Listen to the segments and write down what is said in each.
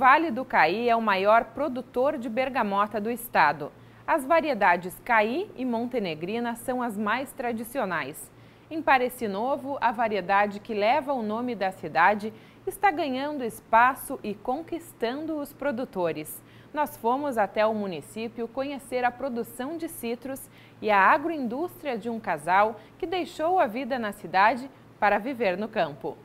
Vale do Caí é o maior produtor de bergamota do estado. As variedades Caí e Montenegrina são as mais tradicionais. Em Pareci Novo, a variedade que leva o nome da cidade está ganhando espaço e conquistando os produtores. Nós fomos até o município conhecer a produção de citros e a agroindústria de um casal que deixou a vida na cidade para viver no campo.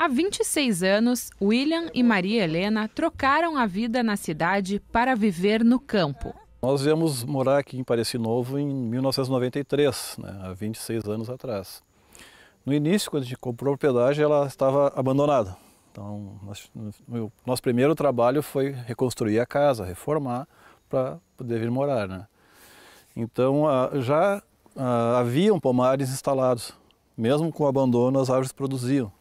Há 26 anos, William e Maria Helena trocaram a vida na cidade para viver no campo. Nós viemos morar aqui em Pareci Novo em 1993, né, há 26 anos atrás. No início, quando a gente comprou a propriedade, ela estava abandonada. Então, nós, meu, nosso primeiro trabalho foi reconstruir a casa, reformar, para poder vir morar. Né? Então, já havia pomares instalados. Mesmo com o abandono, as árvores produziam.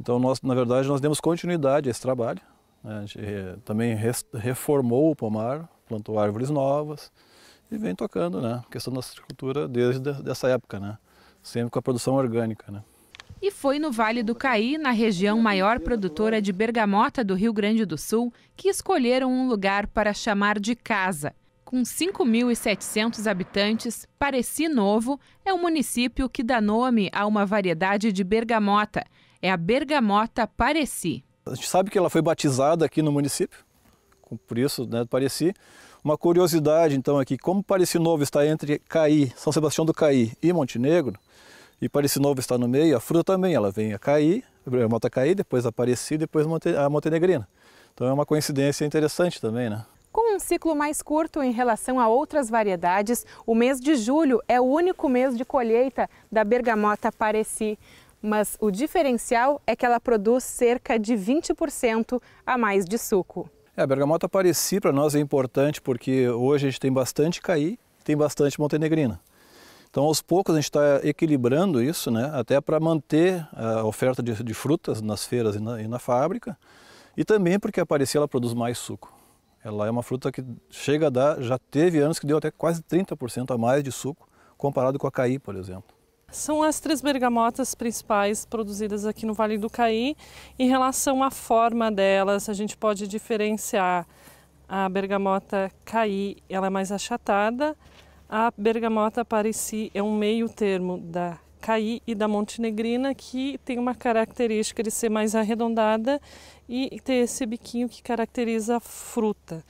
Então, nós, na verdade, nós demos continuidade a esse trabalho. Né? A gente também reformou o pomar, plantou árvores novas e vem tocando, né? A questão da agricultura desde essa época, né? Sempre com a produção orgânica, né? E foi no Vale do Caí, na região maior produtora de bergamota do Rio Grande do Sul, que escolheram um lugar para chamar de casa. Com 5.700 habitantes, Pareci Novo é o um município que dá nome a uma variedade de bergamota – é a bergamota Pareci. A gente sabe que ela foi batizada aqui no município, por isso, né, Pareci. Uma curiosidade, então, aqui, como Pareci Novo está entre Caí, São Sebastião do Caí e Montenegro, e Pareci Novo está no meio, a fruta também, ela vem a Caí, a bergamota Caí, depois a Pareci, depois a Montenegrina. Então é uma coincidência interessante também, né? Com um ciclo mais curto em relação a outras variedades, o mês de julho é o único mês de colheita da bergamota Pareci mas o diferencial é que ela produz cerca de 20% a mais de suco. É, a bergamota aparecida para nós é importante porque hoje a gente tem bastante caí, tem bastante montenegrina. Então, aos poucos, a gente está equilibrando isso, né? até para manter a oferta de, de frutas nas feiras e na, e na, fábrica, e também porque a parecia ela produz mais suco. Ela é uma fruta que chega a dar, já teve anos que deu até quase 30% a mais de suco, comparado com a caí, por exemplo. São as três bergamotas principais produzidas aqui no Vale do Caí. Em relação à forma delas, a gente pode diferenciar a bergamota Caí, ela é mais achatada. A bergamota Parisi é um meio termo da Caí e da Montenegrina, que tem uma característica de ser mais arredondada e ter esse biquinho que caracteriza a fruta.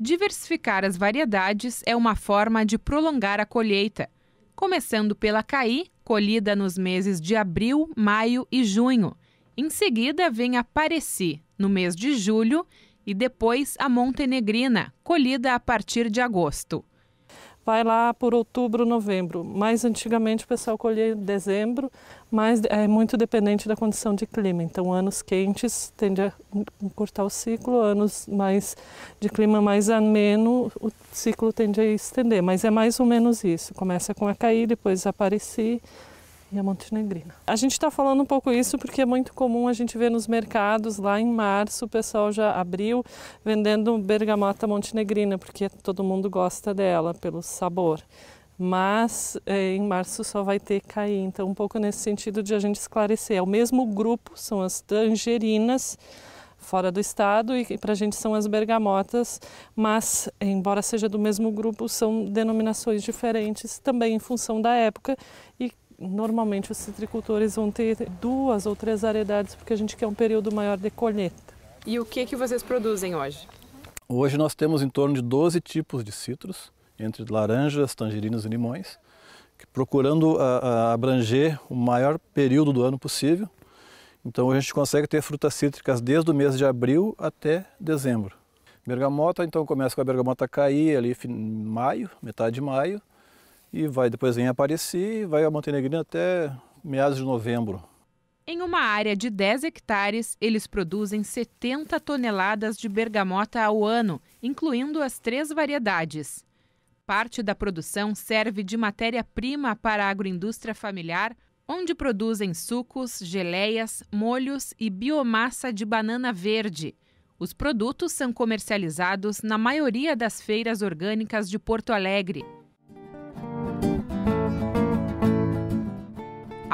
Diversificar as variedades é uma forma de prolongar a colheita começando pela caí, colhida nos meses de abril, maio e junho. Em seguida vem a Pareci, no mês de julho, e depois a Montenegrina, colhida a partir de agosto vai lá por outubro, novembro. Mais antigamente o pessoal colhia em dezembro, mas é muito dependente da condição de clima. Então, anos quentes tende a encurtar o ciclo, anos mais de clima mais ameno, o ciclo tende a estender. Mas é mais ou menos isso. Começa com a cair, depois aparecer e a montenegrina. A gente está falando um pouco isso porque é muito comum a gente ver nos mercados lá em março o pessoal já abriu vendendo bergamota montenegrina porque todo mundo gosta dela pelo sabor. Mas eh, em março só vai ter cair, então um pouco nesse sentido de a gente esclarecer. É o mesmo grupo, são as tangerinas fora do estado e para a gente são as bergamotas, mas embora seja do mesmo grupo, são denominações diferentes também em função da época e Normalmente os citricultores vão ter duas ou três variedades porque a gente quer um período maior de colheita. E o que é que vocês produzem hoje? Hoje nós temos em torno de 12 tipos de citros, entre laranjas, tangerinas e limões, procurando a, ah, a ah, abranger o maior período do ano possível. Então a gente consegue ter frutas cítricas desde o mês de abril até dezembro. Bergamota, então começa com a bergamota cair ali em maio, metade de maio e vai depois em aparecer e vai a Montenegrino até meados de novembro. Em uma área de 10 hectares, eles produzem 70 toneladas de bergamota ao ano, incluindo as três variedades. Parte da produção serve de matéria-prima para a agroindústria familiar, onde produzem sucos, geleias, molhos e biomassa de banana verde. Os produtos são comercializados na maioria das feiras orgânicas de Porto Alegre.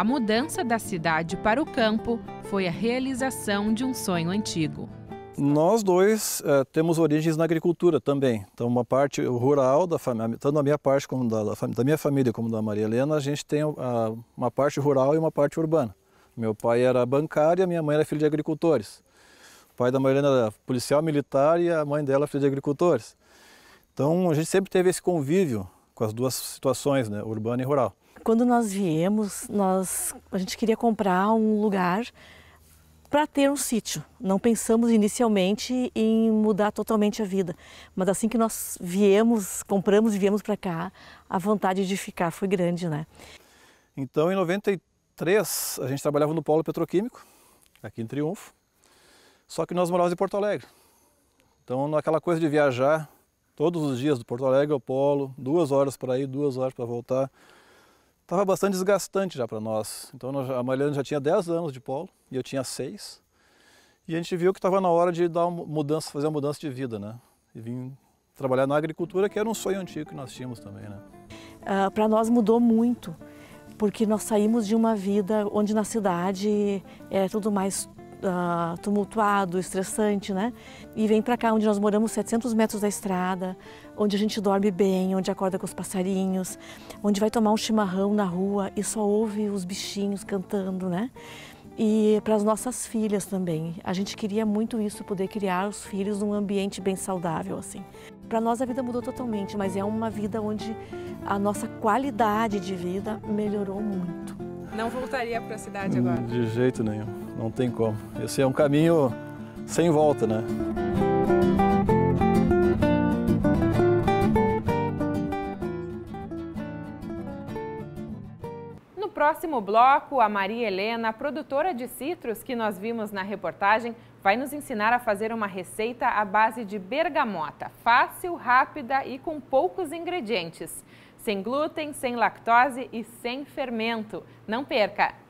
A mudança da cidade para o campo foi a realização de um sonho antigo. Nós dois uh, temos origens na agricultura também. Então, uma parte rural, da família, tanto da minha parte como da, da, minha família, como da Maria Helena, a gente tem uh, uma parte rural e uma parte urbana. Meu pai era bancário e minha mãe era filha de agricultores. O pai da Maria Helena era policial militar e a mãe dela filha de agricultores. Então, a gente sempre teve esse convívio com as duas situações, né, urbana e rural. Quando nós viemos, nós a gente queria comprar um lugar para ter um sítio. Não pensamos inicialmente em mudar totalmente a vida, mas assim que nós viemos, compramos e viemos para cá, a vontade de ficar foi grande, né? Então, em 93, a gente trabalhava no polo petroquímico, aqui em Triunfo, só que nós morávamos em Porto Alegre. Então, naquela coisa de viajar todos os dias do Porto Alegre ao polo, duas horas para ir, duas horas para voltar, estava bastante desgastante já para nós. Então nós, a Mariana já tinha 10 anos de polo e eu tinha 6. E a gente viu que estava na hora de dar uma mudança, fazer uma mudança de vida, né? E vim trabalhar na agricultura, que era um sonho antigo que nós tínhamos também, né? Ah, para nós mudou muito, porque nós saímos de uma vida onde na cidade era é tudo mais uh, tumultuado, estressante, né? E vem para cá, onde nós moramos, 700 metros da estrada, onde a gente dorme bem, onde acorda com os passarinhos, onde vai tomar um chimarrão na rua e só ouve os bichinhos cantando, né? E para as nossas filhas também. A gente queria muito isso, poder criar os filhos num ambiente bem saudável, assim. Para nós a vida mudou totalmente, mas é uma vida onde a nossa qualidade de vida melhorou muito. Não voltaria para a cidade hum, agora? De jeito nenhum não tem como. Esse é um caminho sem volta, né? No próximo bloco, a Maria Helena, produtora de citros que nós vimos na reportagem, vai nos ensinar a fazer uma receita à base de bergamota, fácil, rápida e com poucos ingredientes. Sem glúten, sem lactose e sem fermento. Não perca!